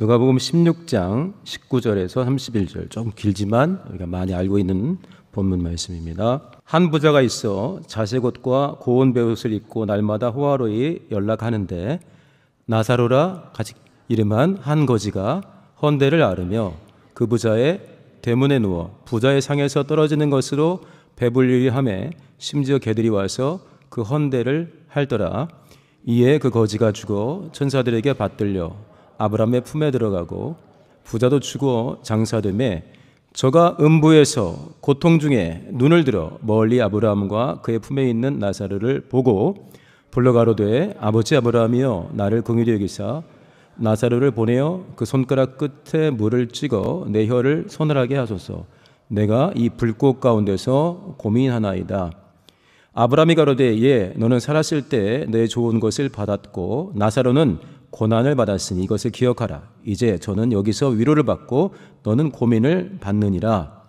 누가복음 16장 19절에서 31절 좀 길지만 우리가 많이 알고 있는 본문 말씀입니다. 한 부자가 있어 자색 옷과 고운 배옷을 입고 날마다 호화로이 연락하는데 나사로라 같이 이름한 한 거지가 헌대를 아르며 그 부자의 대문에 누워 부자의 상에서 떨어지는 것으로 배불리 함에 심지어 개들이 와서 그 헌대를 핥더라 이에 그 거지가 죽어 천사들에게 받들려 아브라함의 품에 들어가고 부자도 죽어 장사됨에 저가 음부에서 고통 중에 눈을 들어 멀리 아브라함과 그의 품에 있는 나사르를 보고 불러가로되 아버지 아브라함이여 나를 긍휼히 여기사 나사르를 보내어 그 손가락 끝에 물을 찍어 내 혀를 서늘하게 하소서 내가 이 불꽃 가운데서 고민하나이다 아브라함이 가로되 예 너는 살았을 때 내 좋은 것을 받았고 나사로는 고난을 받았으니 이것을 기억하라. 이제 저는 여기서 위로를 받고 너는 고민을 받느니라.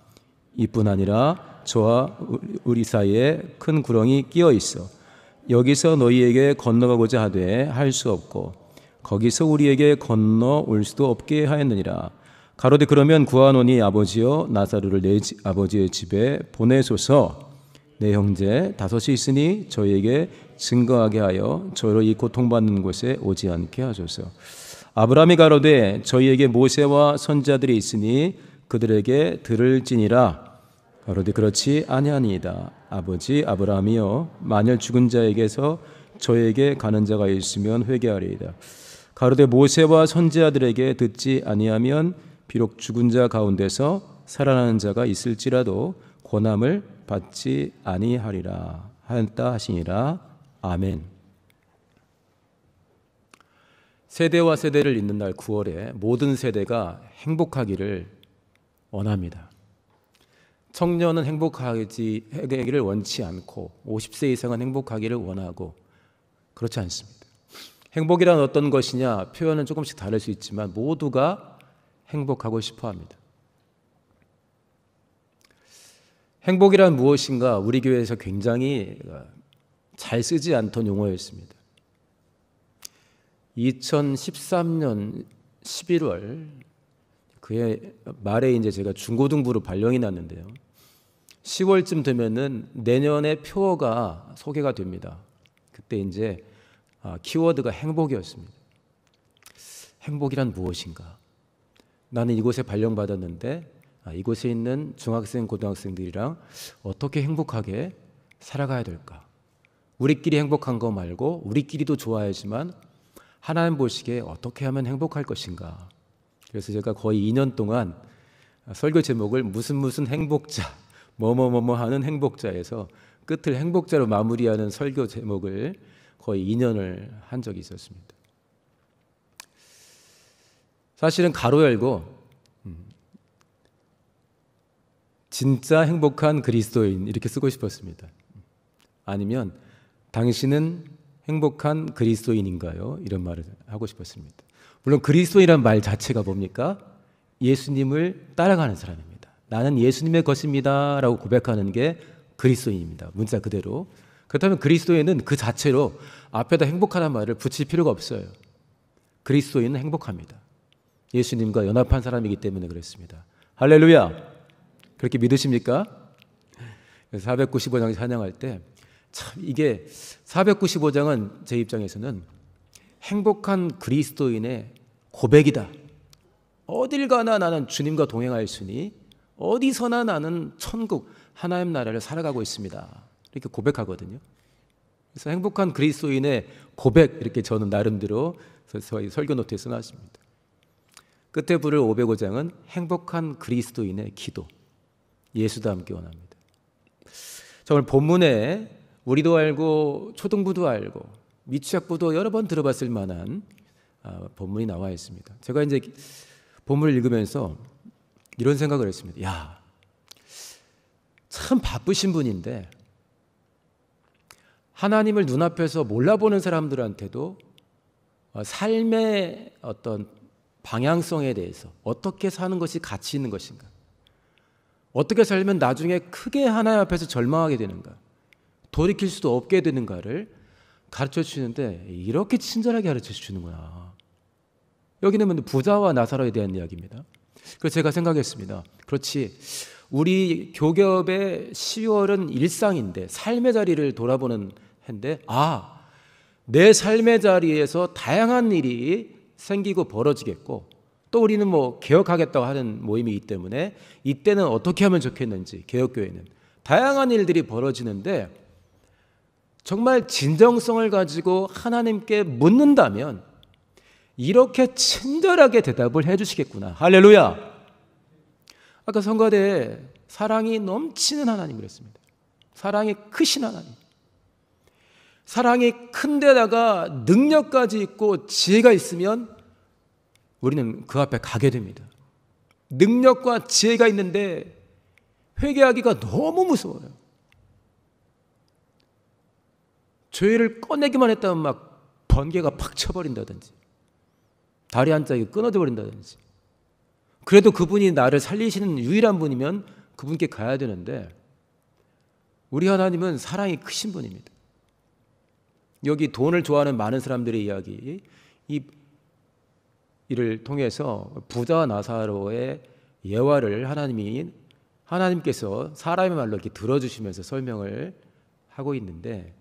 이뿐 아니라 저와 우리 사이에 큰 구렁이 끼어 있어. 여기서 너희에게 건너가고자 하되 할 수 없고 거기서 우리에게 건너 올 수도 없게 하였느니라. 가로되 그러면 구하노니 아버지여 나사로를 내 지, 아버지의 집에 보내소서. 내 형제 다섯이 있으니 저희에게 증거하게 하여 저로 희이 고통받는 곳에 오지 않게 하소서. 아브라함이 가로되 저희에게 모세와 선자들이 있으니 그들에게 들을지니라. 가로되 그렇지 아니하니이다. 아버지 아브라함이여 만일 죽은 자에게서 저에게 가는 자가 있으면 회개하리이다. 가로되 모세와 선지자들에게 듣지 아니하면 비록 죽은 자 가운데서 살아나는 자가 있을지라도 고남을 받지 아니하리라 하였다 하시니라 아멘. 세대와 세대를 잇는 날 9월에 모든 세대가 행복하기를 원합니다. 청년은 행복하지 행복하기를 원치 않고 50세 이상은 행복하기를 원하고 그렇지 않습니다. 행복이란 어떤 것이냐 표현은 조금씩 다를 수 있지만 모두가 행복하고 싶어 합니다. 행복이란 무엇인가 우리 교회에서 굉장히 잘 쓰지 않던 용어였습니다. 2013년 11월 그해 말에 이제 제가 중고등부로 발령이 났는데요. 10월쯤 되면은 내년에 표어가 소개가 됩니다. 그때 이제 아, 키워드가 행복이었습니다. 행복이란 무엇인가? 나는 이곳에 발령받았는데 아, 이곳에 있는 중학생, 고등학생들이랑 어떻게 행복하게 살아가야 될까? 우리끼리 행복한 거 말고 우리끼리도 좋아야지만 하나님 보시기에 어떻게 하면 행복할 것인가? 그래서 제가 거의 2년 동안 설교 제목을 무슨 무슨 행복자, 뭐뭐뭐뭐 하는 행복자에서 끝을 행복자로 마무리하는 설교 제목을 거의 2년을 한 적이 있었습니다. 사실은 가로 열고 진짜 행복한 그리스도인 이렇게 쓰고 싶었습니다. 아니면 당신은 행복한 그리스도인인가요? 이런 말을 하고 싶었습니다. 물론 그리스도인이란 말 자체가 뭡니까? 예수님을 따라가는 사람입니다. 나는 예수님의 것입니다라고 고백하는 게 그리스도인입니다. 문자 그대로. 그렇다면 그리스도인은 그 자체로 앞에다 행복하다는 말을 붙일 필요가 없어요. 그리스도인은 행복합니다. 예수님과 연합한 사람이기 때문에 그렇습니다. 할렐루야. 그렇게 믿으십니까? 4 9 5장 찬양할 때 참 이게 495장은 제 입장에서는 행복한 그리스도인의 고백이다. 어딜 가나 나는 주님과 동행하였니 어디서나 나는 천국 하나님 나라를 살아가고 있습니다. 이렇게 고백하거든요. 그래서 행복한 그리스도인의 고백 이렇게 저는 나름대로 저희 설교 노트에 써놨습니다. 끝에 부를 505장은 행복한 그리스도인의 기도. 예수도 함께 원합니다. 자, 오 본문에 우리도 알고 초등부도 알고 미취학부도 여러 번 들어봤을 만한 아, 본문이 나와 있습니다. 제가 이제 본문을 읽으면서 이런 생각을 했습니다. 야, 참 바쁘신 분인데 하나님을 눈앞에서 몰라보는 사람들한테도 삶의 어떤 방향성에 대해서 어떻게 사는 것이 가치 있는 것인가? 어떻게 살면 나중에 크게 하나님 앞에서 절망하게 되는가, 돌이킬 수도 없게 되는가를 가르쳐 주시는데 이렇게 친절하게 가르쳐 주는구나. 여기는 부자와 나사로에 대한 이야기입니다. 그래서 제가 생각했습니다. 그렇지. 우리 교겹의 10월은 일상인데 삶의 자리를 돌아보는 해인데 아, 내 삶의 자리에서 다양한 일이 생기고 벌어지겠고 또 우리는 뭐 개혁하겠다고 하는 모임이기 때문에 이때는 어떻게 하면 좋겠는지 개혁교회는 다양한 일들이 벌어지는데 정말 진정성을 가지고 하나님께 묻는다면 이렇게 친절하게 대답을 해주시겠구나. 할렐루야! 아까 선거대에 사랑이 넘치는 하나님 그랬습니다. 사랑이 크신 하나님. 사랑이 큰데다가 능력까지 있고 지혜가 있으면 우리는 그 앞에 가게 됩니다. 능력과 지혜가 있는데 회개하기가 너무 무서워요. 죄를 꺼내기만 했다면 막 번개가 팍 쳐버린다든지 다리 한 짝이 끊어져 버린다든지 그래도 그분이 나를 살리시는 유일한 분이면 그분께 가야 되는데 우리 하나님은 사랑이 크신 분입니다. 여기 돈을 좋아하는 많은 사람들의 이야기, 이 이를 통해서 부자 나사로의 예화를 하나님이 하나님께서 사람의 말로 이렇게 들어주시면서 설명을 하고 있는데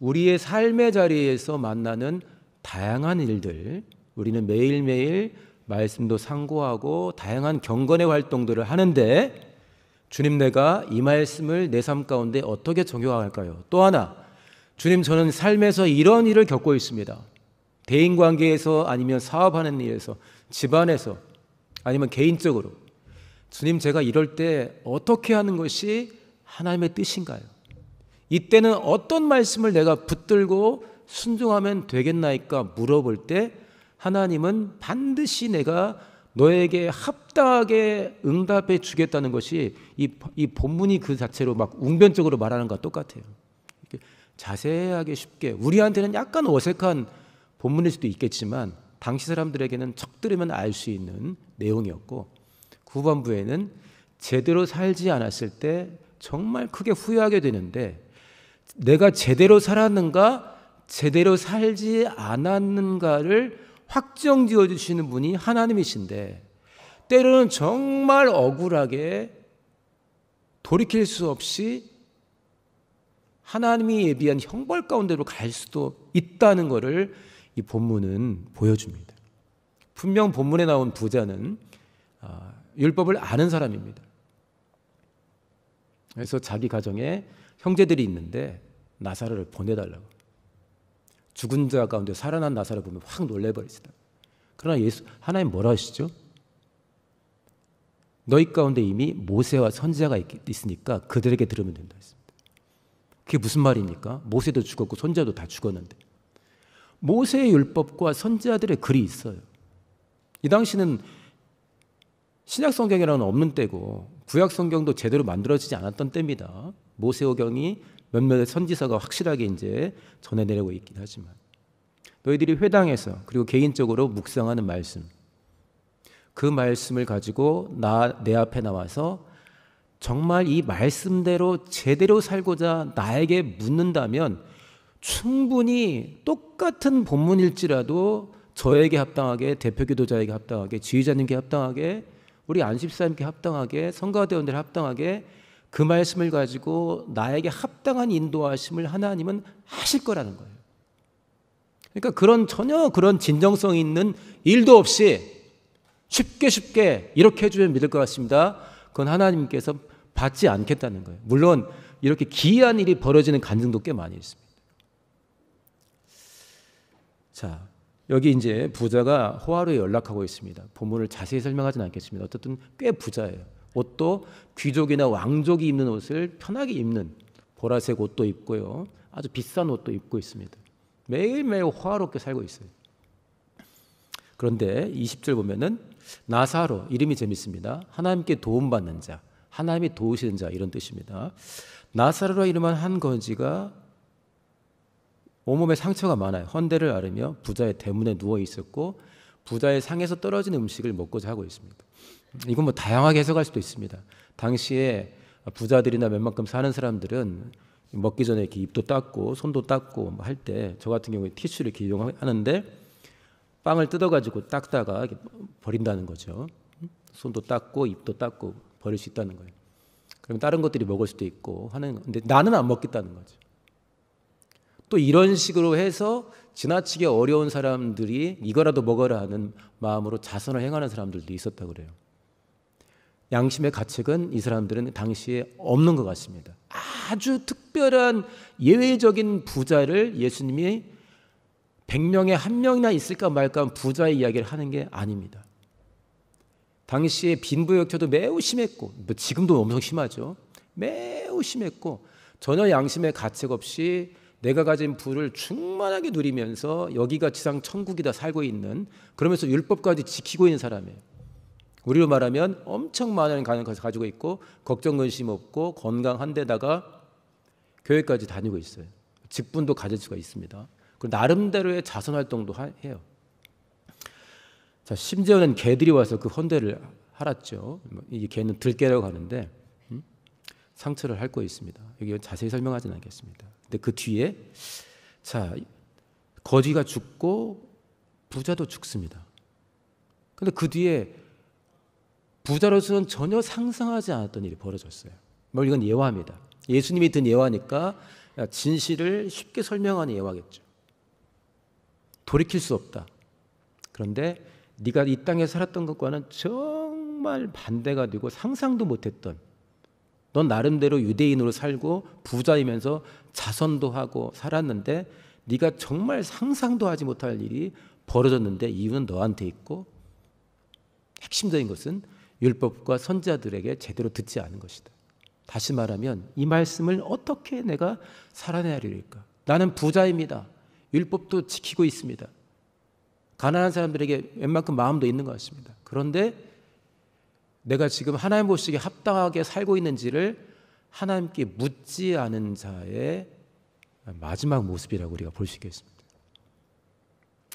우리의 삶의 자리에서 만나는 다양한 일들 우리는 매일매일 말씀도 상고하고 다양한 경건의 활동들을 하는데 주님 내가 이 말씀을 내 삶 가운데 어떻게 적용할까요? 또 하나 주님 저는 삶에서 이런 일을 겪고 있습니다. 대인 관계에서 아니면 사업하는 일에서 집안에서 아니면 개인적으로 주님 제가 이럴 때 어떻게 하는 것이 하나님의 뜻인가요? 이때는 어떤 말씀을 내가 붙들고 순종하면 되겠나이까 물어볼 때 하나님은 반드시 내가 너에게 합당하게 응답해 주겠다는 것이 이, 이 본문이 그 자체로 막 웅변적으로 말하는 것과 똑같아요. 자세하게 쉽게 우리한테는 약간 어색한 본문일 수도 있겠지만 당시 사람들에게는 척 들으면 알 수 있는 내용이었고 후반부에는 제대로 살지 않았을 때 정말 크게 후회하게 되는데 내가 제대로 살았는가 제대로 살지 않았는가를 확정 지어 주시는 분이 하나님이신데 때로는 정말 억울하게 돌이킬 수 없이 하나님이 예비한 형벌 가운데로 갈 수도 있다는 것을 이 본문은 보여줍니다. 분명 본문에 나온 부자는 아, 율법을 아는 사람입니다. 그래서 자기 가정에 형제들이 있는데 나사를 보내달라고. 죽은 자 가운데 살아난 나사를 보면 확 놀래버리시다. 그러나 예수 하나님 뭐라 하시죠? 너희 가운데 이미 모세와 선지자가 있, 으니까 그들에게 들으면 된다 했습니다. 그게 무슨 말입니까? 모세도 죽었고 선자도 다 죽었는데 모세의 율법과 선지자들의 글이 있어요. 이 당시는 신약 성경이라는 없는 때고 구약 성경도 제대로 만들어지지 않았던 때입니다. 모세오경이 몇몇의 선지서가 확실하게 이제 전해내려고 있긴 하지만 너희들이 회당에서 그리고 개인적으로 묵상하는 말씀 그 말씀을 가지고 나 내 앞에 나와서 정말 이 말씀대로 제대로 살고자 나에게 묻는다면 충분히 똑같은 본문일지라도 저에게 합당하게 대표 기도자에게 합당하게 지휘자님께 합당하게 우리 안십사님께 합당하게 성가대원들 합당하게 그 말씀을 가지고 나에게 합당한 인도하심을 하나님은 하실 거라는 거예요. 그러니까 그런 전혀 그런 진정성 있는 일도 없이 쉽게 쉽게 이렇게 해주면 믿을 것 같습니다. 그건 하나님께서 받지 않겠다는 거예요. 물론 이렇게 기이한 일이 벌어지는 간증도 꽤 많이 있습니다. 자, 여기 이제 부자가 호화로에 연락하고 있습니다. 본문을 자세히 설명하진 않겠습니다. 어쨌든 꽤 부자예요. 옷도 귀족이나 왕족이 입는 옷을 편하게 입는 보라색 옷도 입고요. 아주 비싼 옷도 입고 있습니다. 매일매일 호화롭게 살고 있어요. 그런데 20절 보면은 나사로 이름이 재밌습니다. 하나님께 도움받는 자, 하나님이 도우시는 자 이런 뜻입니다. 나사로라 이름한 한 거지가 온몸에 상처가 많아요. 헌대를 아르며 부자의 대문에 누워 있었고 부자의 상에서 떨어진 음식을 먹고자 하고 있습니다. 이건 뭐 다양하게 해석할 수도 있습니다. 당시에 부자들이나 웬만큼 사는 사람들은 먹기 전에 이렇게 입도 닦고 손도 닦고 뭐 할때 저 같은 경우에 티슈를 이렇게 이용하는데 빵을 뜯어가지고 닦다가 버린다는 거죠. 손도 닦고 입도 닦고 버릴 수 있다는 거예요. 그럼 다른 것들이 먹을 수도 있고 하는 근데 나는 안 먹겠다는 거죠. 또 이런 식으로 해서 지나치게 어려운 사람들이 이거라도 먹어라 하는 마음으로 자선을 행하는 사람들도 있었다고 그래요. 양심의 가책은 이 사람들은 당시에 없는 것 같습니다. 아주 특별한 예외적인 부자를 예수님이 100명에 한 명이나 있을까 말까 부자의 이야기를 하는 게 아닙니다. 당시에 빈부역효도 매우 심했고 뭐 지금도 엄청 심하죠. 매우 심했고 전혀 양심의 가책 없이 내가 가진 부를 충만하게 누리면서 여기가 지상 천국이다 살고 있는 그러면서 율법까지 지키고 있는 사람이에요. 우리로 말하면 엄청 많은 가능성을 가지고 있고 걱정 근심 없고 건강한데다가 교회까지 다니고 있어요. 직분도 가질 수가 있습니다. 그리고 나름대로의 자선 활동도 해요. 자, 심지어는 개들이 와서 그 헌대를 하았죠이 뭐 개는 들깨라고 하는데 음? 상처를 핥고 있습니다. 여기 자세히 설명하지는 않겠습니다. 근데 그 뒤에 자 거지가 죽고 부자도 죽습니다. 근데 그 뒤에 부자로서는 전혀 상상하지 않았던 일이 벌어졌어요. 물 뭐 이건 예화입니다. 예수님이 든 예화니까 진실을 쉽게 설명하는 예화겠죠. 돌이킬 수 없다. 그런데 네가 이 땅에 살았던 것과는 정말 반대가 되고 상상도 못했던 넌 나름대로 유대인으로 살고 부자이면서 자선도 하고 살았는데 네가 정말 상상도 하지 못할 일이 벌어졌는데 이유는 너한테 있고 핵심적인 것은 율법과 선자들에게 제대로 듣지 않은 것이다. 다시 말하면 이 말씀을 어떻게 내가 살아내야 할까? 나는 부자입니다. 율법도 지키고 있습니다. 가난한 사람들에게 웬만큼 마음도 있는 것 같습니다. 그런데 내가 지금 하나님 보시기에 합당하게 살고 있는지를 하나님께 묻지 않은 자의 마지막 모습이라고 우리가 볼 수 있겠습니다.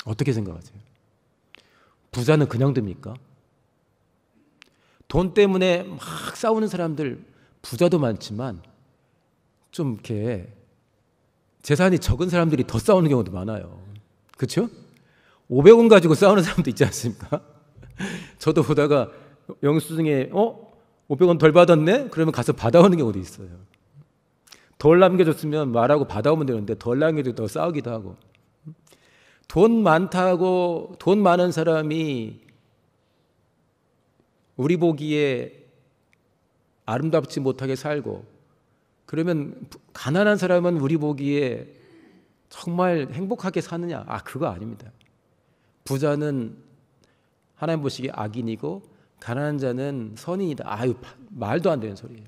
어떻게 생각하세요? 부자는 그냥 됩니까? 돈 때문에 막 싸우는 사람들 부자도 많지만 좀 이렇게 재산이 적은 사람들이 더 싸우는 경우도 많아요. 그렇죠? 500원 가지고 싸우는 사람도 있지 않습니까? 저도 보다가 영수증에 어 500원 덜 받았네? 그러면 가서 받아오는 게 어디 있어요? 덜 남겨줬으면 말하고 받아오면 되는데 덜 남겨줬다고 싸우기도 하고 돈 많다고 돈 많은 사람이 우리 보기에 아름답지 못하게 살고 그러면 가난한 사람은 우리 보기에 정말 행복하게 사느냐? 아 그거 아닙니다. 부자는 하나님 보시기에 악인이고 가난한 자는 선인이다. 아유 말도 안 되는 소리예요.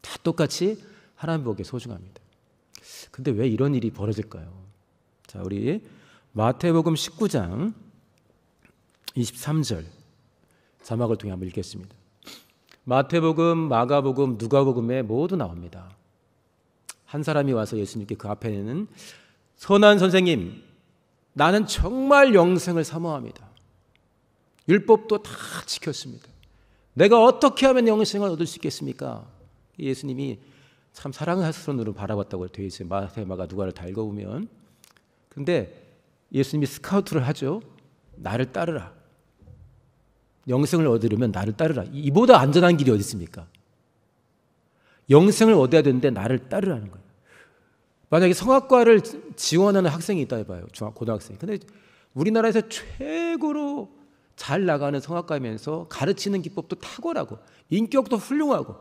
다 똑같이 하나님 보기에 소중합니다. 근데 왜 이런 일이 벌어질까요? 자, 우리 마태복음 19장 23절 자막을 통해 한번 읽겠습니다. 마태복음, 마가복음, 누가복음에 모두 나옵니다. 한 사람이 와서 예수님께 그 앞에는 선한 선생님, 나는 정말 영생을 사모합니다. 율법도 다 지켰습니다. 내가 어떻게 하면 영의 생을 얻을 수 있겠습니까? 예수님이 참 사랑의 손으로 바라봤다고 되어 있어요. 마테마가 누가를 다 읽어보면. 근데 예수님이 스카우트를 하죠. 나를 따르라. 영생을 얻으려면 나를 따르라. 이보다 안전한 길이 어디 있습니까? 영생을 얻어야 되는데 나를 따르라는 거예요. 만약에 성악과를 지원하는 학생이 있다 해봐요. 중학, 고등학생. 근데 우리나라에서 최고로 잘 나가는 성악가면서 가르치는 기법도 탁월하고 인격도 훌륭하고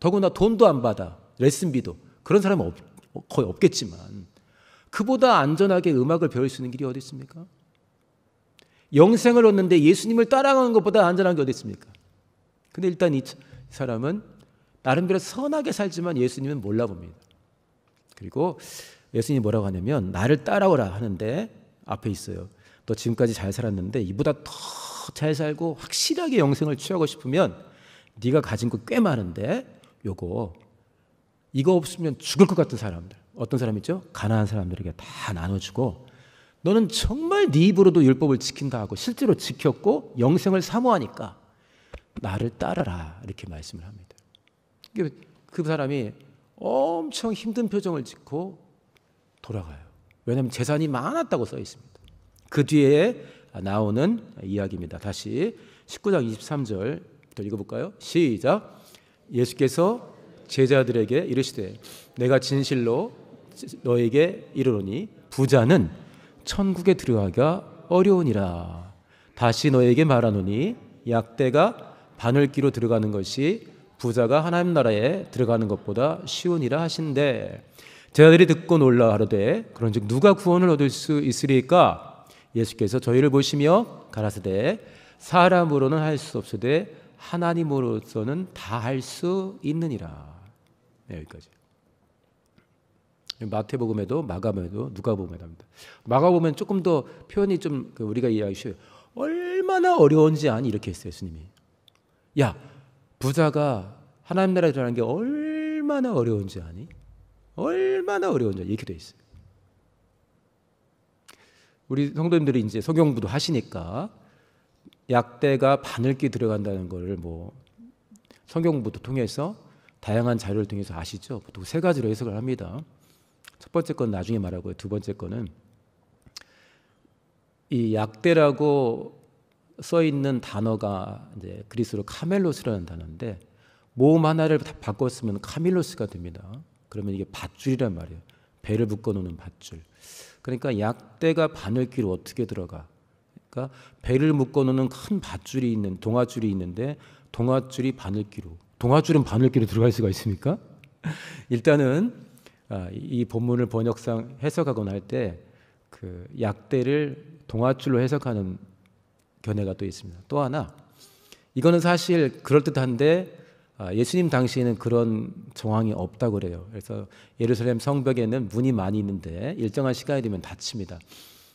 더구나 돈도 안 받아 레슨비도 그런 사람은 없, 거의 없겠지만 그보다 안전하게 음악을 배울 수 있는 길이 어디 있습니까? 영생을 얻는데 예수님을 따라가는 것보다 안전한 게 어디 있습니까? 근데 일단 이 사람은 나름대로 선하게 살지만 예수님은 몰라봅니다. 그리고 예수님이 뭐라고 하냐면 나를 따라오라 하는데 앞에 있어요. 너 지금까지 잘 살았는데 이보다 더 더잘 살고 확실하게 영생을 취하고 싶으면 네가 가진 거꽤 많은데 요거 이거 없으면 죽을 것 같은 사람들 어떤 사람 있죠? 가난한 사람들에게 다 나눠주고 너는 정말 네 입으로도 율법을 지킨다 하고 실제로 지켰고 영생을 사모하니까 나를 따라라 이렇게 말씀을 합니다. 그러니까 그 사람이 엄청 힘든 표정을 짓고 돌아가요. 왜냐하면 재산이 많았다고 써 있습니다. 그 뒤에 나오는 이야기입니다. 다시 19장 23절 읽어볼까요? 시작. 예수께서 제자들에게 이르시되 내가 진실로 너에게 이르노니 부자는 천국에 들어가기가 어려우니라. 다시 너에게 말하노니 약대가 바늘기로 들어가는 것이 부자가 하나님 나라에 들어가는 것보다 쉬우니라 하신데 제자들이 듣고 놀라 하르되 그런즉 누가 구원을 얻을 수 있으리까 예수께서 저희를 보시며 가라사대 사람으로는 할 수 없으되 하나님으로서는 다 할 수 있느니라. 네, 여기까지. 마태복음에도 마가복음에도 누가복음에도 합니다. 마가복음은 조금 더 표현이 좀 그 우리가 이해하기 쉬워요. 얼마나 어려운지 아니 이렇게 했어요, 예수님이. 야, 부자가 하나님 나라에 들어가는 게 얼마나 어려운지 아니? 얼마나 어려운지 이렇게 돼 있어요. 우리 성도님들이 이제 성경부도 하시니까 약대가 바늘기 들어간다는 것을 뭐 성경부도 통해서 다양한 자료를 통해서 아시죠? 보통 세 가지로 해석을 합니다. 첫 번째 건 나중에 말하고요. 두 번째 거는 이 약대라고 써 있는 단어가 이제 그리스로 카멜로스라는 단어인데 모음 하나를 다 바꿨으면 카밀로스가 됩니다. 그러면 이게 밧줄이란 말이에요. 배를 묶어 놓는 밧줄. 그러니까 약대가 바늘길로 어떻게 들어가? 그러니까 배를 묶어놓는 큰 밧줄이 있는 동아줄이 있는데 동아줄이 바늘귀로 동아줄은 바늘귀로 들어갈 수가 있습니까? 일단은 아, 이 본문을 번역상 해석하거나 할때 그 약대를 동아줄로 해석하는 견해가 또 있습니다. 또 하나 이거는 사실 그럴 듯한데 아, 예수님 당시에는 그런 정황이 없다 그래요. 그래서 예루살렘 성벽에는 문이 많이 있는데 일정한 시간이 되면 닫힙니다.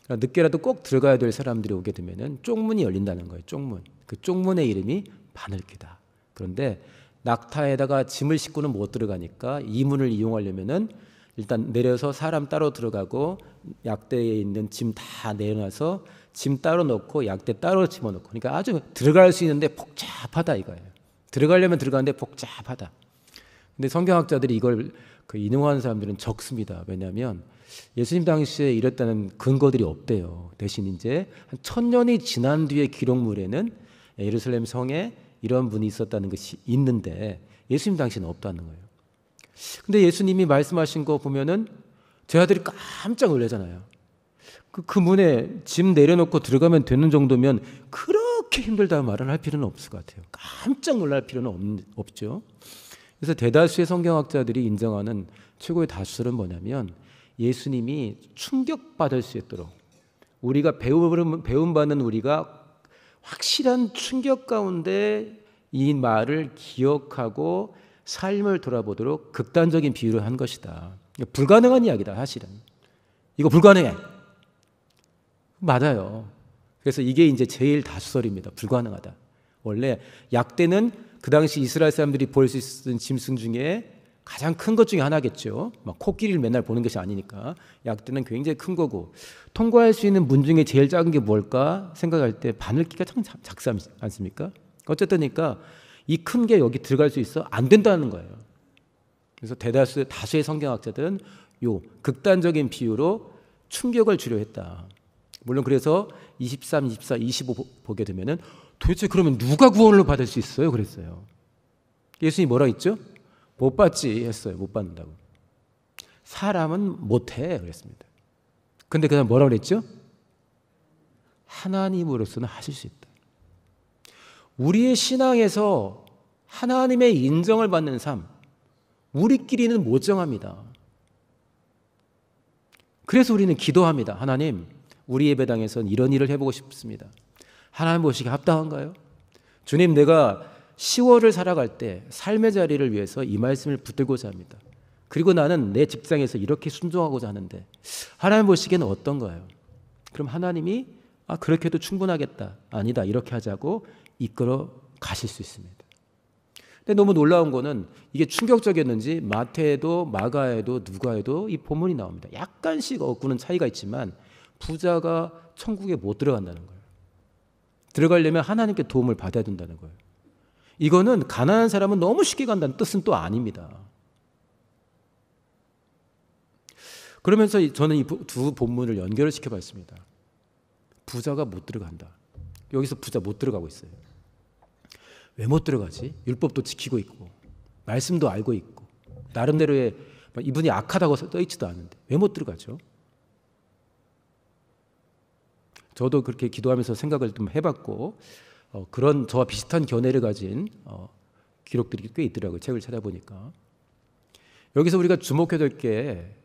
그러니까 늦게라도 꼭 들어가야 될 사람들이 오게 되면은 쪽문이 열린다는 거예요. 쪽문. 그 쪽문의 이름이 바늘기다. 그런데 낙타에다가 짐을 싣고는 못 들어가니까 이 문을 이용하려면은 일단 내려서 사람 따로 들어가고 약대에 있는 짐 다 내려놔서 짐 따로 넣고 약대 따로 집어넣고 그러니까 아주 들어갈 수 있는데 복잡하다 이거예요. 들어가려면 들어가는데 복잡하다. 근데 성경학자들이 이걸 그 인용하는 사람들은 적습니다. 왜냐하면 예수님 당시에 이랬다는 근거들이 없대요. 대신 이제 한 천년이 지난 뒤의 기록물에는 예루살렘 성에 이런 분이 있었다는 것이 있는데 예수님 당시는 없다는 거예요. 근데 예수님이 말씀하신 거 보면은 제 아들이 깜짝 놀라잖아요. 그, 그 문에 짐 내려놓고 들어가면 되는 정도면 그런 그렇게 힘들다 말은 할 필요는 없을 것 같아요. 깜짝 놀랄 필요는 없, 죠 그래서 대다수의 성경학자들이 인정하는 최고의 다수설 뭐냐면 예수님이 충격받을 수 있도록 우리가 배움, 배움받는 우리가 확실한 충격 가운데 이 말을 기억하고 삶을 돌아보도록 극단적인 비유를 한 것이다. 불가능한 이야기다, 사실은. 이거 불가능해. 맞아요. 그래서 이게 이제 제일 다수설입니다. 불가능하다. 원래 약대는 그 당시 이스라엘 사람들이 볼 수 있었던 짐승 중에 가장 큰 것 중에 하나겠죠. 막 코끼리를 맨날 보는 것이 아니니까 약대는 굉장히 큰 거고 통과할 수 있는 문 중에 제일 작은 게 뭘까 생각할 때 바늘기가 참 작지 않습니까? 어쨌든니까 그러니까 이 큰 게 여기 들어갈 수 있어 안 된다는 거예요. 그래서 대다수 다수의 성경학자들은 요 극단적인 비유로 충격을 주려 했다. 물론 그래서 23, 24, 25 보게 되면은 도대체 그러면 누가 구원을 받을 수 있어요? 그랬어요. 예수님이 뭐라 했죠? 못 받지 했어요. 못 받는다고. 사람은 못 해 그랬습니다. 근데 그다음 뭐라 그랬죠? 하나님으로서는 하실 수 있다. 우리의 신앙에서 하나님의 인정을 받는 삶, 우리끼리는 못 정합니다. 그래서 우리는 기도합니다. 하나님, 우리 예배당에서는 이런 일을 해보고 싶습니다. 하나님 보시기 합당한가요? 주님, 내가 10월을 살아갈 때 삶의 자리를 위해서 이 말씀을 붙들고자 합니다. 그리고 나는 내 직장에서 이렇게 순종하고자 하는데 하나님 보시기에는 어떤가요? 그럼 하나님이 아 그렇게 도 충분하겠다. 아니다. 이렇게 하자고 이끌어 가실 수 있습니다. 근데 너무 놀라운 거는 이게 충격적이었는지 마태에도 마가에도 누가에도 이 본문이 나옵니다. 약간씩 어꾸는 차이가 있지만 부자가 천국에 못 들어간다는 거예요. 들어가려면 하나님께 도움을 받아야 된다는 거예요. 이거는 가난한 사람은 너무 쉽게 간다는 뜻은 또 아닙니다. 그러면서 저는 이 두 본문을 연결을 시켜봤습니다. 부자가 못 들어간다. 여기서 부자 못 들어가고 있어요. 왜 못 들어가지? 율법도 지키고 있고, 말씀도 알고 있고, 나름대로의 이분이 악하다고 떠있지도 않은데 왜 못 들어가죠? 저도 그렇게 기도하면서 생각을 좀 해봤고 어, 그런 저와 비슷한 견해를 가진 어, 기록들이 꽤 있더라고요. 책을 찾아보니까. 여기서 우리가 주목해야 될 게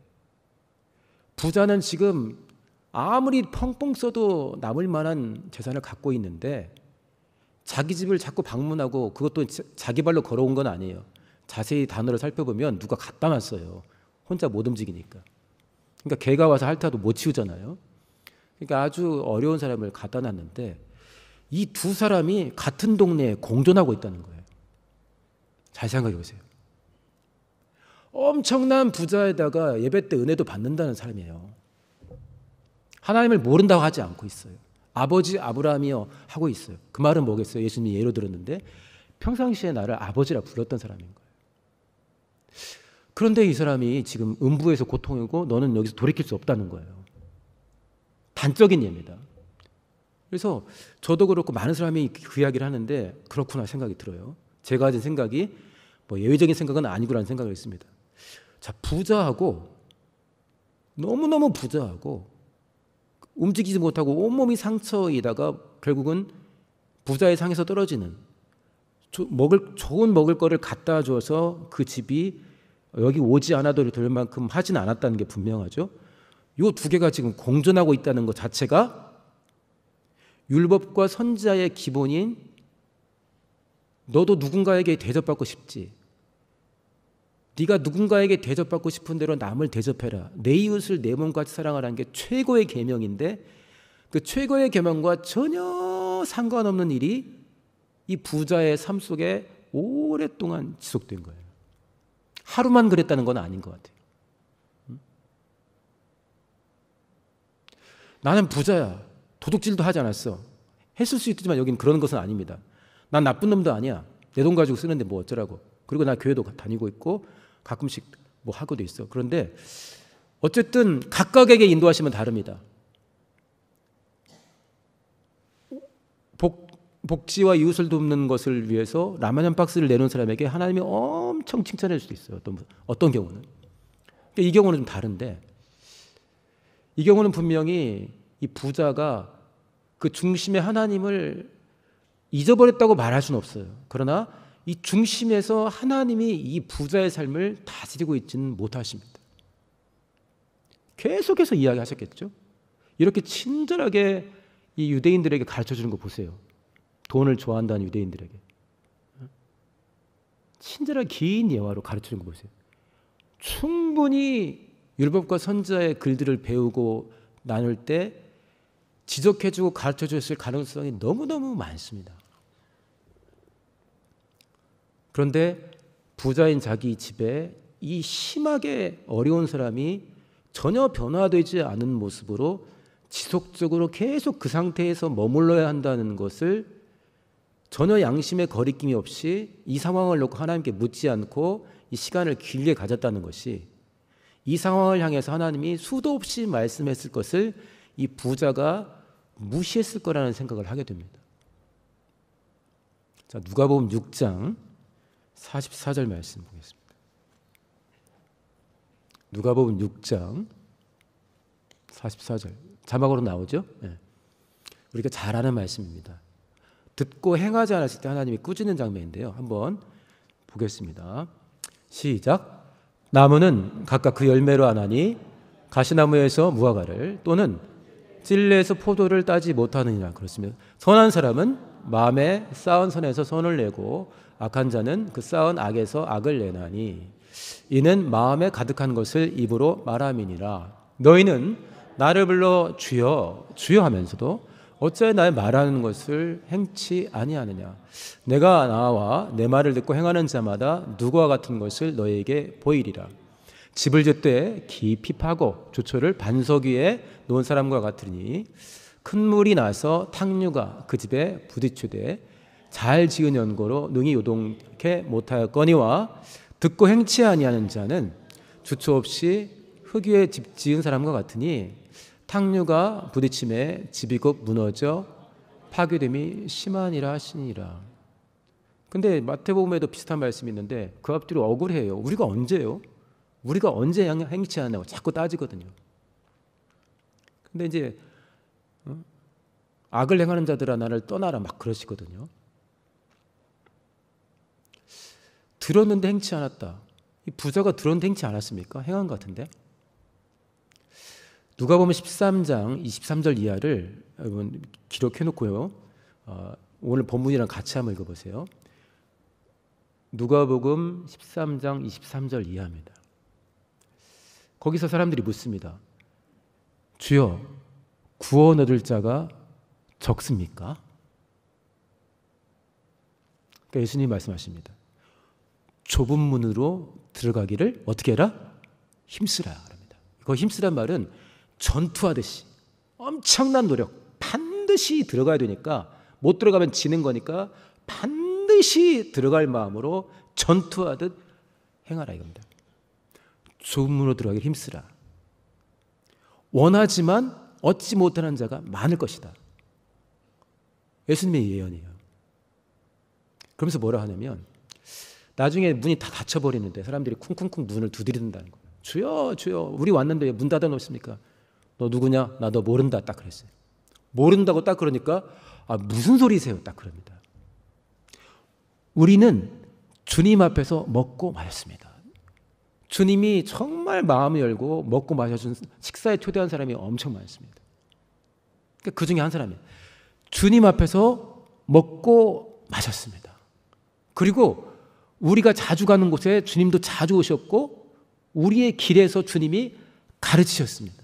부자는 지금 아무리 펑펑 써도 남을 만한 재산을 갖고 있는데 자기 집을 자꾸 방문하고 그것도 자기 발로 걸어온 건 아니에요. 자세히 단어를 살펴보면 누가 갖다 놨어요. 혼자 못 움직이니까. 그러니까 개가 와서 할때도못 치우잖아요. 그러니까 아주 어려운 사람을 갖다 놨는데 이 두 사람이 같은 동네에 공존하고 있다는 거예요. 잘 생각해 보세요. 엄청난 부자에다가 예배 때 은혜도 받는다는 사람이에요. 하나님을 모른다고 하지 않고 있어요. 아버지 아브라함이요 하고 있어요. 그 말은 뭐겠어요? 예수님이 예로 들었는데 평상시에 나를 아버지라 불렀던 사람인 거예요. 그런데 이 사람이 지금 음부에서 고통이고 너는 여기서 돌이킬 수 없다는 거예요. 반적인 예입니다. 그래서 저도 그렇고 많은 사람이 그 이야기를 하는데 그렇구나 생각이 들어요. 제가 가진 생각이 뭐 예외적인 생각은 아니구라는 생각을 했습니다. 자, 부자하고 너무너무 부자하고 움직이지 못하고 온몸이 상처이다가 결국은 부자의 상에서 떨어지는 먹을 좋은 먹을 거를 갖다 줘서 그 집이 여기 오지 않아도 될 만큼 하진 않았다는 게 분명하죠. 이두 개가 지금 공존하고 있다는 것 자체가 율법과 선지자의 기본인 너도 누군가에게 대접받고 싶지. 네가 누군가에게 대접받고 싶은 대로 남을 대접해라. 내 이웃을 내 몸같이 사랑하라는 게 최고의 계명인데 그 최고의 계명과 전혀 상관없는 일이 이 부자의 삶 속에 오랫동안 지속된 거예요. 하루만 그랬다는 건 아닌 것 같아요. 나는 부자야. 도둑질도 하지 않았어. 했을 수 있지만 여긴는 그런 것은 아닙니다. 난 나쁜 놈도 아니야. 내 돈 가지고 쓰는데 뭐 어쩌라고. 그리고 나 교회도 다니고 있고 가끔씩 뭐 하고도 있어. 그런데 어쨌든 각각에게 인도하시면 다릅니다. 복, 복지와 이웃을 돕는 것을 위해서 라마년 박스를 내놓은 사람에게 하나님이 엄청 칭찬해 줄 수 있어요. 어떤, 어떤 경우는. 그러니까 이 경우는 좀 다른데 이 경우는 분명히 이 부자가 그 중심의 하나님을 잊어버렸다고 말할 수는 없어요. 그러나 이 중심에서 하나님이 이 부자의 삶을 다스리고 있지는 못하십니다. 계속해서 이야기하셨겠죠. 이렇게 친절하게 이 유대인들에게 가르쳐 주는 거 보세요. 돈을 좋아한다는 유대인들에게 친절한 긴 예화로 가르쳐 주는 거 보세요. 충분히 율법과 선자의 글들을 배우고 나눌 때 지적해주고 가르쳐줬을 가능성이 너무너무 많습니다. 그런데 부자인 자기 집에 이 심하게 어려운 사람이 전혀 변화되지 않은 모습으로 지속적으로 계속 그 상태에서 머물러야 한다는 것을 전혀 양심의 거리낌이 없이 이 상황을 놓고 하나님께 묻지 않고 이 시간을 길게 가졌다는 것이 이 상황을 향해서 하나님이 수도 없이 말씀했을 것을 이 부자가 무시했을 거라는 생각을 하게 됩니다. 자, 누가복음 6장 44절 말씀 보겠습니다. 누가복음 6장 44절 자막으로 나오죠? 네. 우리가 잘 아는 말씀입니다. 듣고 행하지 않았을 때 하나님이 꾸짖는 장면인데요. 한번 보겠습니다. 시작. 나무는 각각 그 열매로 안 하니 가시나무에서 무화과를 또는 찔레에서 포도를 따지 못하느니라 그렇습니다. 선한 사람은 마음에 쌓은 선에서 선을 내고 악한 자는 그 쌓은 악에서 악을 내나니 이는 마음에 가득한 것을 입으로 말함이니라 너희는 나를 불러 주여 주여 하면서도 어째 나의 말하는 것을 행치 아니하느냐? 내가 나와 내 말을 듣고 행하는 자마다 누구와 같은 것을 너에게 보이리라. 집을 짓되 깊이 파고 조초를 반석 위에 놓은 사람과 같으니 큰 물이 나서 탕류가 그 집에 부딪히되 잘 지은 연고로 능히 요동케 못하였거니와 듣고 행치 아니하는 자는 주초 없이 흙 위에 집 지은 사람과 같으니 탕류가 부딪힘에 집이 곧 무너져 파괴됨이 심하니라 하시니라. 근데 마태복음에도 비슷한 말씀이 있는데 그 앞뒤로 억울해요. 우리가 언제요? 우리가 언제 행치 않냐고 자꾸 따지거든요. 근데 이제 어? 악을 행하는 자들아 나를 떠나라 막 그러시거든요. 들었는데 행치 않았다. 이 부자가 들었는데 행치 않았습니까? 행한 것 같은데. 누가 보면 13장 23절 이하를 여러분 기록해 놓고요. 어, 오늘 본문이랑 같이 한번 읽어보세요. 누가복음 13장 23절 이하입니다. 거기서 사람들이 묻습니다. 주여 구원 얻을 자가 적습니까? 그러니까 예수님 말씀하십니다. 좁은 문으로 들어가기를 어떻게 해라? 힘쓰라. 그 힘쓰란 말은 전투하듯이 엄청난 노력 반드시 들어가야 되니까 못 들어가면 지는 거니까 반드시 들어갈 마음으로 전투하듯 행하라 이겁니다. 좁은 문으로 들어가길 힘쓰라. 원하지만 얻지 못하는 자가 많을 것이다. 예수님의 예언이에요. 그러면서 뭐라 하냐면 나중에 문이 다 닫혀버리는데 사람들이 쿵쿵쿵 문을 두드린다는 거예요. 주여 주여 우리 왔는데 문 닫아 놓습니까? 너 누구냐? 나 너 모른다. 딱 그랬어요. 모른다고 딱 그러니까 아, 무슨 소리세요? 딱 그럽니다. 우리는 주님 앞에서 먹고 마셨습니다. 주님이 정말 마음을 열고 먹고 마셔준 식사에 초대한 사람이 엄청 많습니다. 그러니까 그 중에 한 사람이 주님 앞에서 먹고 마셨습니다. 그리고 우리가 자주 가는 곳에 주님도 자주 오셨고 우리의 길에서 주님이 가르치셨습니다.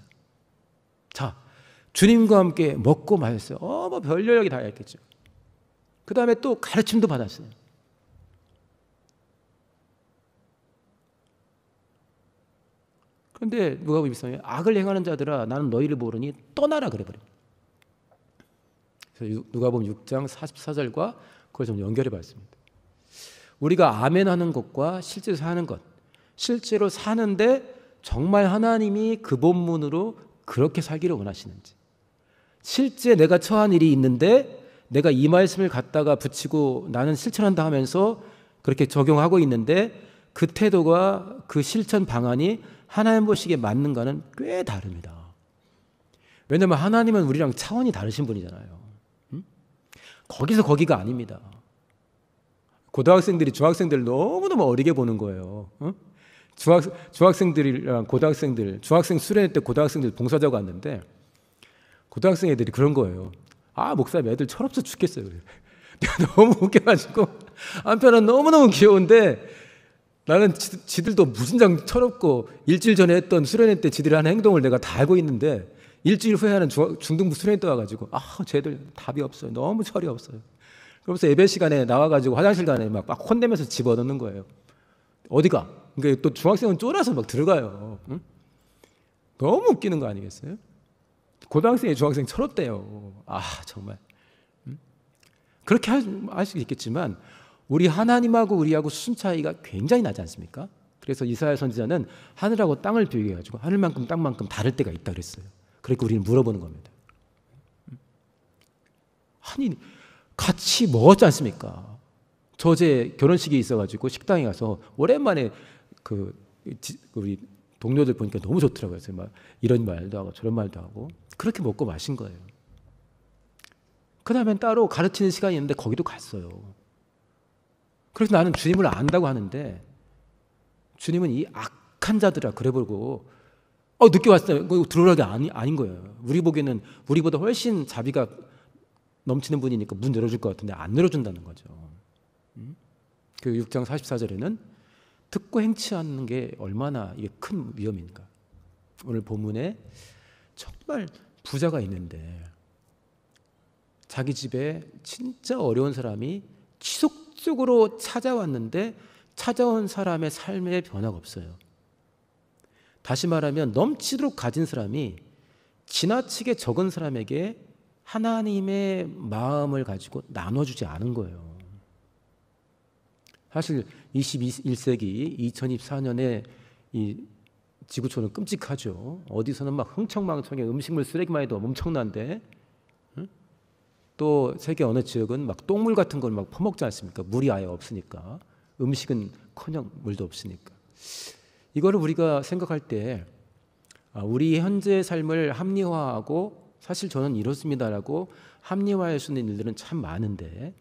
자, 주님과 함께 먹고 마셨어요. 어, 뭐 별일 얘기 다 했겠죠. 그 다음에 또 가르침도 받았어요. 그런데 누가 보면 악을 행하는 자들아 나는 너희를 모르니 떠나라 그래버려. 그래서 누가 보면 6장 44절과 그걸 좀 연결해 봤습니다. 우리가 아멘 하는 것과 실제 사는 것, 실제로 사는데 정말 하나님이 그 본문으로 그렇게 살기를 원하시는지. 실제 내가 처한 일이 있는데 내가 이 말씀을 갖다가 붙이고 나는 실천한다 하면서 그렇게 적용하고 있는데 그 태도가 그 실천 방안이 하나님 보시기에 맞는가는 꽤 다릅니다. 왜냐하면 하나님은 우리랑 차원이 다르신 분이잖아요. 음? 거기서 거기가 아닙니다. 고등학생들이 중학생들 너무너무 어리게 보는 거예요. 응? 중학, 중학생들이랑 어, 고등학생들, 중학생 수련회 때 고등학생들 봉사자가 왔는데, 고등학생 애들이 그런 거예요. 아, 목사님 애들 철없어 죽겠어요. 내가 너무 웃겨가지고, 한편은 너무너무 귀여운데, 나는 지, 들도 무진장 철없고, 일주일 전에 했던 수련회 때 지들이 하는 행동을 내가 다 알고 있는데, 일주일 후에 하는 중, 중등부 수련회 때 와가지고, 아, 쟤들 답이 없어요. 너무 철이 없어요. 그러면서 예배 시간에 나와가지고 화장실 간에 막, 막 혼내면서 집어넣는 거예요. 어디가? 그러니까 또 중학생은 쫄아서 막 들어가요. 응? 너무 웃기는 거 아니겠어요? 고등학생이 중학생 철없대요. 아 정말. 그렇게 할 수 있겠지만 우리 하나님하고 우리하고 수준 차이가 굉장히 나지 않습니까? 그래서 이사야 선지자는 하늘하고 땅을 비교해 가지고 하늘만큼 땅만큼 다를 때가 있다 그랬어요. 그러니까 우리는 물어보는 겁니다. 아니 같이 먹었지 않습니까? 저제 결혼식이 있어가지고 식당에 가서 오랜만에 그 우리 동료들 보니까 너무 좋더라고요. 그래서 막 이런 말도 하고 저런 말도 하고 그렇게 먹고 마신 거예요. 그 다음엔 따로 가르치는 시간이 있는데 거기도 갔어요. 그래서 나는 주님을 안다고 하는데 주님은 이 악한 자들아 그래 보고 어 늦게 왔어요. 그 들어오라게 아니, 아닌 거예요. 우리 보기에는 우리보다 훨씬 자비가 넘치는 분이니까 문 열어줄 것 같은데 안 열어준다는 거죠. 음? 그 6장 44절에는 듣고 행치 않는 게 얼마나 이게 큰 위험인가. 오늘 본문에 정말 부자가 있는데 자기 집에 진짜 어려운 사람이 지속적으로 찾아왔는데 찾아온 사람의 삶에 변화가 없어요. 다시 말하면 넘치도록 가진 사람이 지나치게 적은 사람에게 하나님의 마음을 가지고 나눠주지 않은 거예요. 사실 21세기 2024년에 이 지구촌은 끔찍하죠. 어디서는 막 흥청망청에 음식물 쓰레기만 해도 엄청난데 또 세계 어느 지역은 막 똥물 같은 걸 막 퍼먹지 않습니까? 물이 아예 없으니까 음식은 커녕 물도 없으니까 이거를 우리가 생각할 때 아, 우리 현재 삶을 합리화하고 사실 저는 이렇습니다라고 합리화할 수 있는 일들은 참 많은데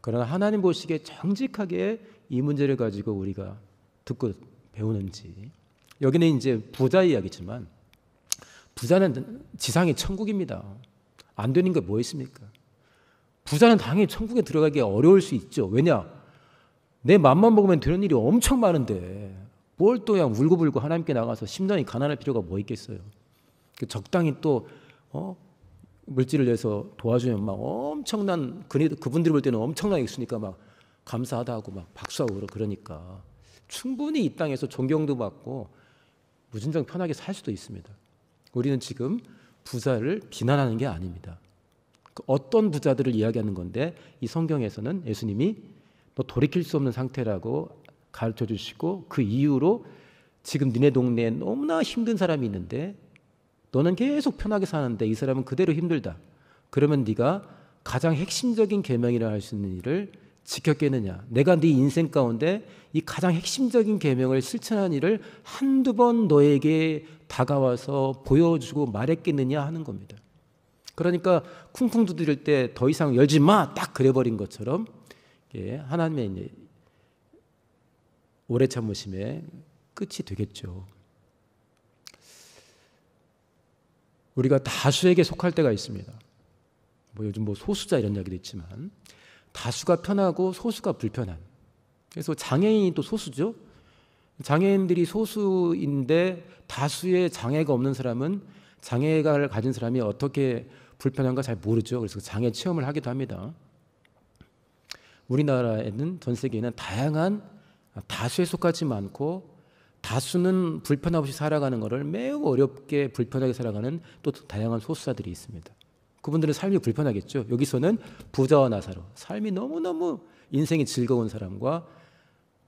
그러나 하나님 보시기에 정직하게 이 문제를 가지고 우리가 듣고 배우는지 여기는 이제 부자 이야기지만 부자는 지상의 천국입니다. 안 되는 게 뭐 있습니까? 부자는 당연히 천국에 들어가기 어려울 수 있죠. 왜냐? 내 맘만 먹으면 되는 일이 엄청 많은데 뭘또 그냥 울고불고 하나님께 나가서 심장이 가난할 필요가 뭐 있겠어요. 그 적당히 또 어? 물질을 내서 도와주면 막 엄청난 그분들이 볼 때는 엄청난 액수니까 막 감사하다고 막 박수하고 그러니까 충분히 이 땅에서 존경도 받고 무진장 편하게 살 수도 있습니다. 우리는 지금 부자를 비난하는 게 아닙니다. 그 어떤 부자들을 이야기하는 건데 이 성경에서는 예수님이 너 돌이킬 수 없는 상태라고 가르쳐 주시고 그 이후로 지금 니네 동네에 너무나 힘든 사람이 있는데 너는 계속 편하게 사는데 이 사람은 그대로 힘들다. 그러면 네가 가장 핵심적인 계명이라 할 수 있는 일을 지켰겠느냐? 내가 네 인생 가운데 이 가장 핵심적인 계명을 실천한 일을 한두 번 너에게 다가와서 보여주고 말했겠느냐 하는 겁니다. 그러니까 쿵쿵 두드릴 때 더 이상 열지 마딱 그래버린 것처럼 예, 하나님의 오래 참으심의 끝이 되겠죠. 우리가 다수에게 속할 때가 있습니다. 뭐 요즘 뭐 소수자 이런 이야기도 있지만 다수가 편하고 소수가 불편한. 그래서 장애인이 또 소수죠. 장애인들이 소수인데 다수의 장애가 없는 사람은 장애를 가진 사람이 어떻게 불편한가 잘 모르죠. 그래서 장애 체험을 하기도 합니다. 우리나라에는 전 세계에는 다양한 다수에 속하지 많고 다수는 불편함 없이 살아가는 것을 매우 어렵게 불편하게 살아가는 또 다양한 소수자들이 있습니다. 그분들은 삶이 불편하겠죠. 여기서는 부자와 나사로 삶이 너무너무 인생이 즐거운 사람과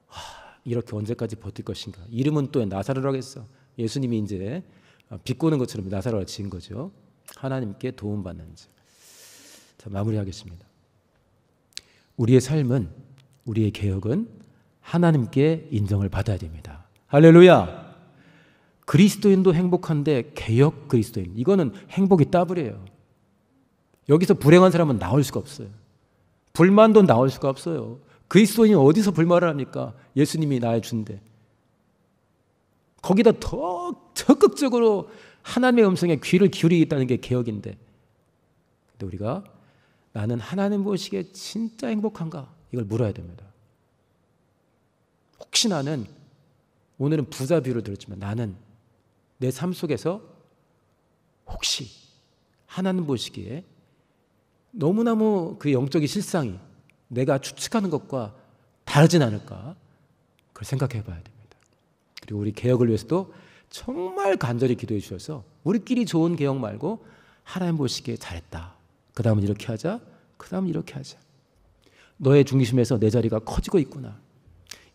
하, 이렇게 언제까지 버틸 것인가. 이름은 또 나사로라고 했어. 예수님이 이제 어, 비꼬는 것처럼 나사로라 지은 거죠. 하나님께 도움받는 자. 자, 마무리하겠습니다. 우리의 삶은 우리의 개혁은 하나님께 인정을 받아야 됩니다. 할렐루야. 그리스도인도 행복한데 개혁 그리스도인 이거는 행복이 따블이에요. 여기서 불행한 사람은 나올 수가 없어요. 불만도 나올 수가 없어요. 그리스도인이 어디서 불만을 합니까? 예수님이 나의 준대. 거기다 더 적극적으로 하나님의 음성에 귀를 기울이겠다는 게 개혁인데. 근데 우리가 나는 하나님 보시기에 진짜 행복한가? 이걸 물어야 됩니다. 혹시 나는 오늘은 부자 비유를 들었지만 나는 내 삶 속에서 혹시 하나님 보시기에 너무나무 그 영적인 실상이 내가 추측하는 것과 다르진 않을까 그걸 생각해 봐야 됩니다. 그리고 우리 개혁을 위해서도 정말 간절히 기도해 주셔서 우리끼리 좋은 개혁 말고 하나님 보시기에 잘했다. 그 다음은 이렇게 하자. 그 다음은 이렇게 하자. 너의 중심에서 내 자리가 커지고 있구나.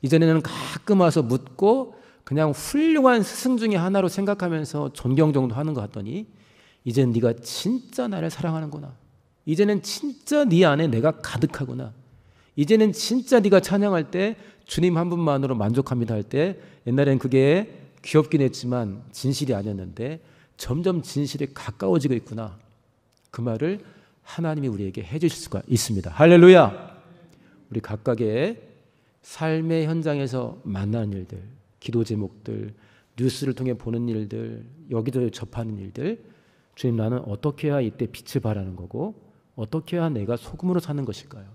이전에는 가끔 와서 묻고 그냥 훌륭한 스승 중의 하나로 생각하면서 존경 정도 하는 것 같더니 이젠 네가 진짜 나를 사랑하는구나. 이제는 진짜 네 안에 내가 가득하구나. 이제는 진짜 네가 찬양할 때 주님 한 분만으로 만족합니다 할 때 옛날엔 그게 귀엽긴 했지만 진실이 아니었는데 점점 진실에 가까워지고 있구나. 그 말을 하나님이 우리에게 해 주실 수가 있습니다. 할렐루야. 우리 각각의 삶의 현장에서 만나는 일들, 기도 제목들, 뉴스를 통해 보는 일들, 여기저기 접하는 일들 주님 나는 어떻게 해야 이때 빛을 바라는 거고 어떻게 해야 내가 소금으로 사는 것일까요?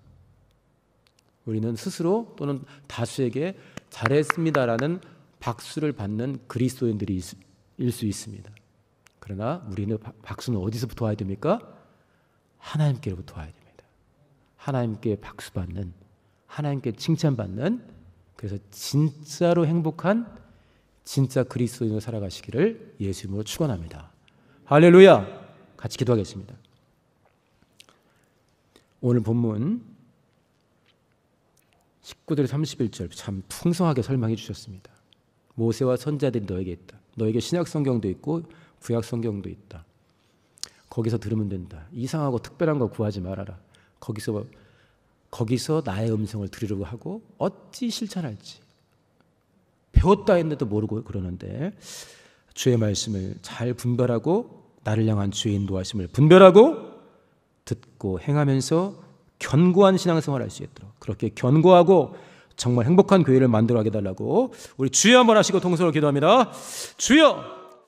우리는 스스로 또는 다수에게 잘했습니다라는 박수를 받는 그리스도인들이 일수 있습니다. 그러나 우리는 박수는 어디서부터 와야 됩니까? 하나님께로부터 와야 됩니다. 하나님께 박수 받는, 하나님께 칭찬받는, 그래서 진짜로 행복한 진짜 그리스도인으로 살아가시기를 예수님으로 축원합니다. 할렐루야. 같이 기도하겠습니다. 오늘 본문 19절 31절 참 풍성하게 설명해 주셨습니다. 모세와 선자들이 너에게 있다. 너에게 신약 성경도 있고 구약 성경도 있다. 거기서 들으면 된다. 이상하고 특별한 거 구하지 말아라. 거기서 거기서 나의 음성을 들으려고 하고 어찌 실천할지 배웠다 했는데도 모르고 그러는데 주의 말씀을 잘 분별하고 나를 향한 주의 인도하심을 분별하고 믿고 행하면서 견고한 신앙생활 할수 있도록 그렇게 견고하고 정말 행복한 교회를 만들어 가게 달라고 우리 주여 한번 하시고 통성으로 기도합니다. 주여